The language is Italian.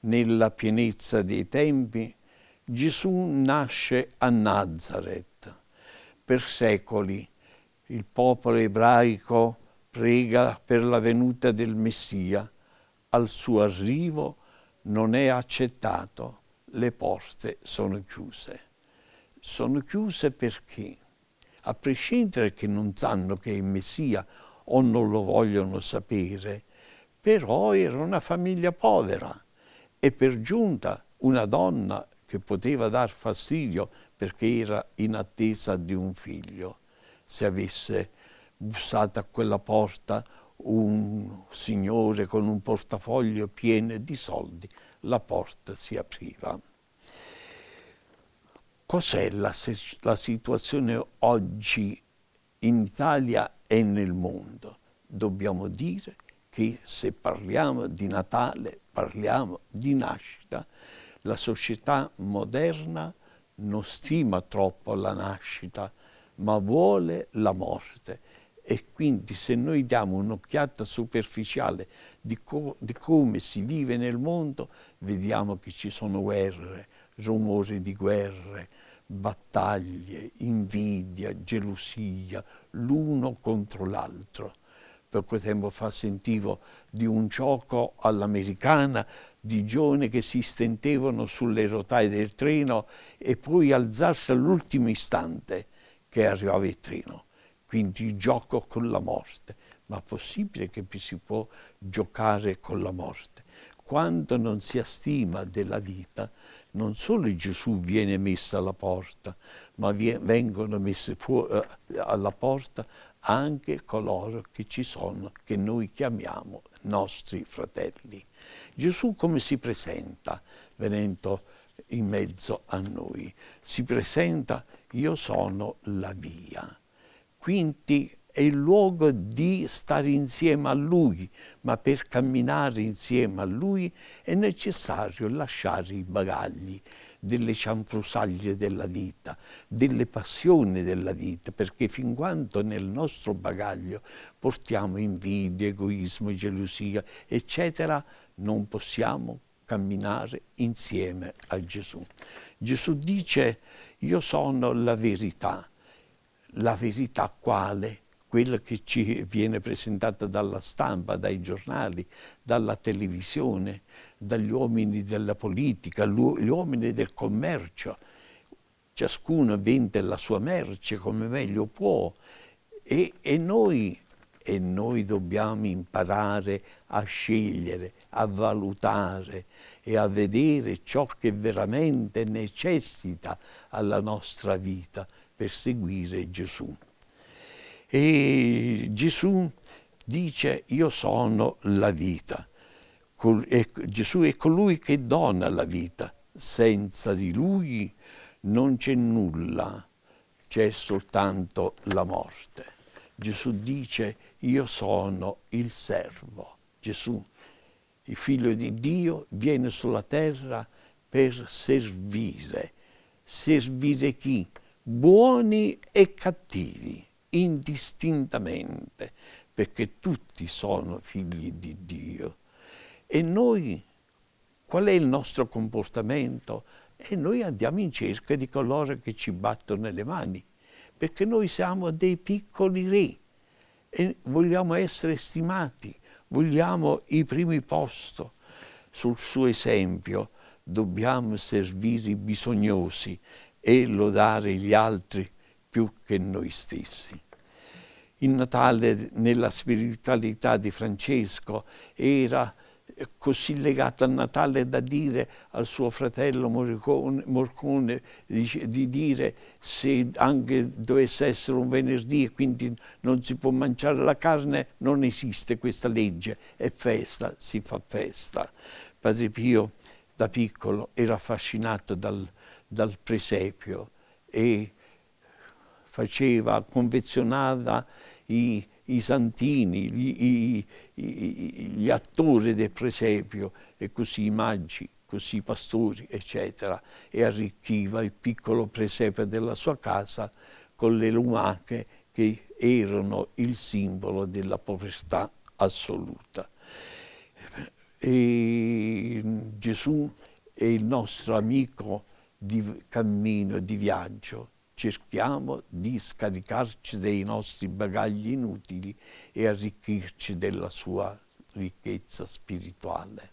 nella pienezza dei tempi, Gesù nasce a Nazareth. Per secoli il popolo ebraico prega per la venuta del Messia, al suo arrivo non è accettato, le porte sono chiuse. Sono chiuse perché? A prescindere che non sanno che è il Messia o non lo vogliono sapere, però era una famiglia povera e per giunta una donna che poteva dar fastidio perché era in attesa di un figlio. Se avesse bussato a quella porta un signore con un portafoglio pieno di soldi, la porta si apriva. Cos'è la, la, situazione oggi in Italia e nel mondo? Dobbiamo dire che se parliamo di Natale parliamo di nascita, la società moderna non stima troppo la nascita, ma vuole la morte. E quindi se noi diamo un'occhiata superficiale di, co di, come si vive nel mondo, vediamo che ci sono guerre, rumori di guerre, battaglie, invidia, gelosia, l'uno contro l'altro poco tempo fa sentivo di un gioco all'americana di giovani che si stentevano sulle rotaie del treno e poi alzarsi all'ultimo istante che arrivava il treno. Quindi il gioco con la morte. Ma possibile che si può giocare con la morte? Quando non si ha stima della vita, non solo Gesù viene messo alla porta, ma vengono messi eh, alla porta anche coloro che ci sono, che noi chiamiamo nostri fratelli. Gesù come si presenta venendo in mezzo a noi? Si presenta io sono la via. Quindi è il luogo di stare insieme a Lui, ma per camminare insieme a Lui è necessario lasciare i bagagli delle cianfrusaglie della vita, delle passioni della vita, perché fin quanto nel nostro bagaglio portiamo invidia, egoismo, gelosia, eccetera, non possiamo camminare insieme a Gesù. Gesù dice, io sono la verità, la verità quale? quella che ci viene presentata dalla stampa, dai giornali, dalla televisione, dagli uomini della politica, gli uomini del commercio. Ciascuno vende la sua merce come meglio può e, e, noi, e noi dobbiamo imparare a scegliere, a valutare e a vedere ciò che veramente necessita alla nostra vita per seguire Gesù. E Gesù dice io sono la vita. E Gesù è colui che dona la vita. Senza di lui non c'è nulla, c'è soltanto la morte. Gesù dice io sono il servo. Gesù, il figlio di Dio, viene sulla terra per servire. Servire chi? Buoni e cattivi indistintamente, perché tutti sono figli di Dio. E noi, qual è il nostro comportamento? E noi andiamo in cerca di coloro che ci battono le mani, perché noi siamo dei piccoli re e vogliamo essere stimati, vogliamo i primi posto. Sul suo esempio dobbiamo servire i bisognosi e lodare gli altri più che noi stessi. Il Natale nella spiritualità di Francesco era eh, così legato a Natale da dire al suo fratello Morcone, Morcone di, di, dire se anche dovesse essere un venerdì e quindi non si può mangiare la carne, non esiste questa legge, è festa, si fa festa. Padre Pio da piccolo era affascinato dal, dal presepio e faceva, confezionava i, i santini, gli, i, gli, attori del presepio e così i maggi, così i pastori, eccetera, e arricchiva il piccolo presepio della sua casa con le lumache che erano il simbolo della povertà assoluta. E Gesù è il nostro amico di cammino, di viaggio, cerchiamo di scaricarci dei nostri bagagli inutili e arricchirci della sua ricchezza spirituale.